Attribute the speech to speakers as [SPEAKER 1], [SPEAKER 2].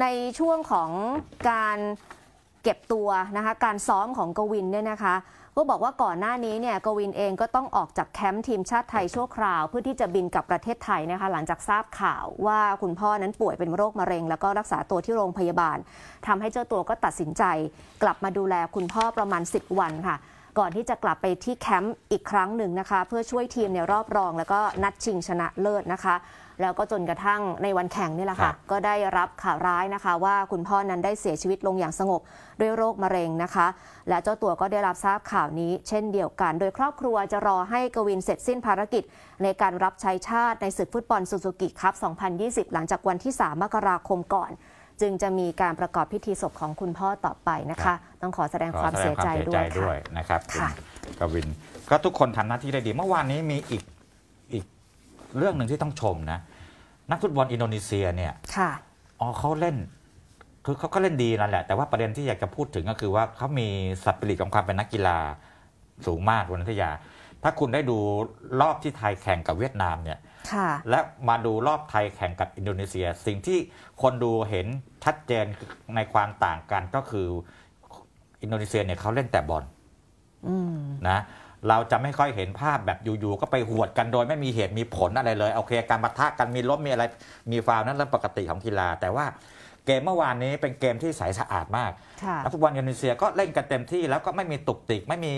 [SPEAKER 1] ในช่วงของการเก็บตัวนะคะการซ้อมของกวินเนี่ยนะคะ ก็บอกว่าก่อนหน้านี้เนี่ยกวินเองก็ต้องออกจากแคมป์ทีมชาติไทยชั่วคราว เพื่อที่จะบินกลับประเทศไทยนะคะหลังจากทราบข่าวว่าคุณพ่อนั้นป่วยเป็นโรคมะเร็งแล้วก็รักษาตัวที่โรงพยาบาล ทำให้เจ้าตัวก็ตัดสินใจ กลับมาดูแลคุณพ่อประมาณ 10 วันค่ะก่อนที่จะกลับไปที่แคมป์อีกครั้งหนึ่งนะคะเพื่อช่วยทีมในรอบรองแล้วก็นัดชิงชนะเลิศนะคะ แล้วก็จนกระทั่งในวันแข่งนี่แหละค่ะ ก็ได้รับข่าวร้ายนะคะ ว่าคุณพ่อนั้นได้เสียชีวิตลงอย่างสงบด้วยโรคมะเร็งนะคะ และเจ้าตัวก็ได้รับทราบข่าวนี้เช่นเดียวกัน โดยครอบครัวจะรอให้กวินเสร็จสิ้นภารกิจ ในการรับใช้ชาติในศึกฟุตบอลซูซูกิคัพ 2020 หลังจากวันที่ 3 มกราคมก่อนจึงจะมีการประกอบพิธีศพของคุณพ่อต่อไปนะคะต้องขอแสดงความเสียใจด้วยค่ะ
[SPEAKER 2] นะครับกวินก็ทุกคนทำหน้าที่ได้ดี เมื่อวานนี้มีอีกอีกเรื่องหนึ่งที่ต้องชมนะ นักฟุตบอลอินโดนีเซียเนี่ยอ๋อเขาเล่นคือเขาก็เล่นดีนั่นแหละ แต่ว่าประเด็นที่อยากจะพูดถึงก็คือว่าเขามีสัปิริตของความเป็นนักกีฬาสูงมากคุณนัทยาถ้าคุณได้ดูรอบที่ไทยแข่งกับเวียดนามเนี่ยและมาดูรอบไทยแข่งกับอินโดนีเซีย สิ่งที่คนดูเห็นชัดเจนในความต่างกันก็คือ อินโดนีเซียเนี่ยเขาเล่นแต่บอลนะ เราจะไม่ค่อยเห็นภาพแบบอยู่ๆ ก็ไปหวดกันโดยไม่มีเหตุมีผลอะไรเลยโอเค การปะทะกันมีล้มมีอะไร มีฟาวนั้นเรื่องปกติของกีฬาแต่ว่า เกมเมื่อวานนี้เป็นเกมที่ใสสะอาดมากนักฟุตบอลอินโดนีเซียก็เล่นกันเต็มที่แล้วก็ไม่มีตุกติกไม่มี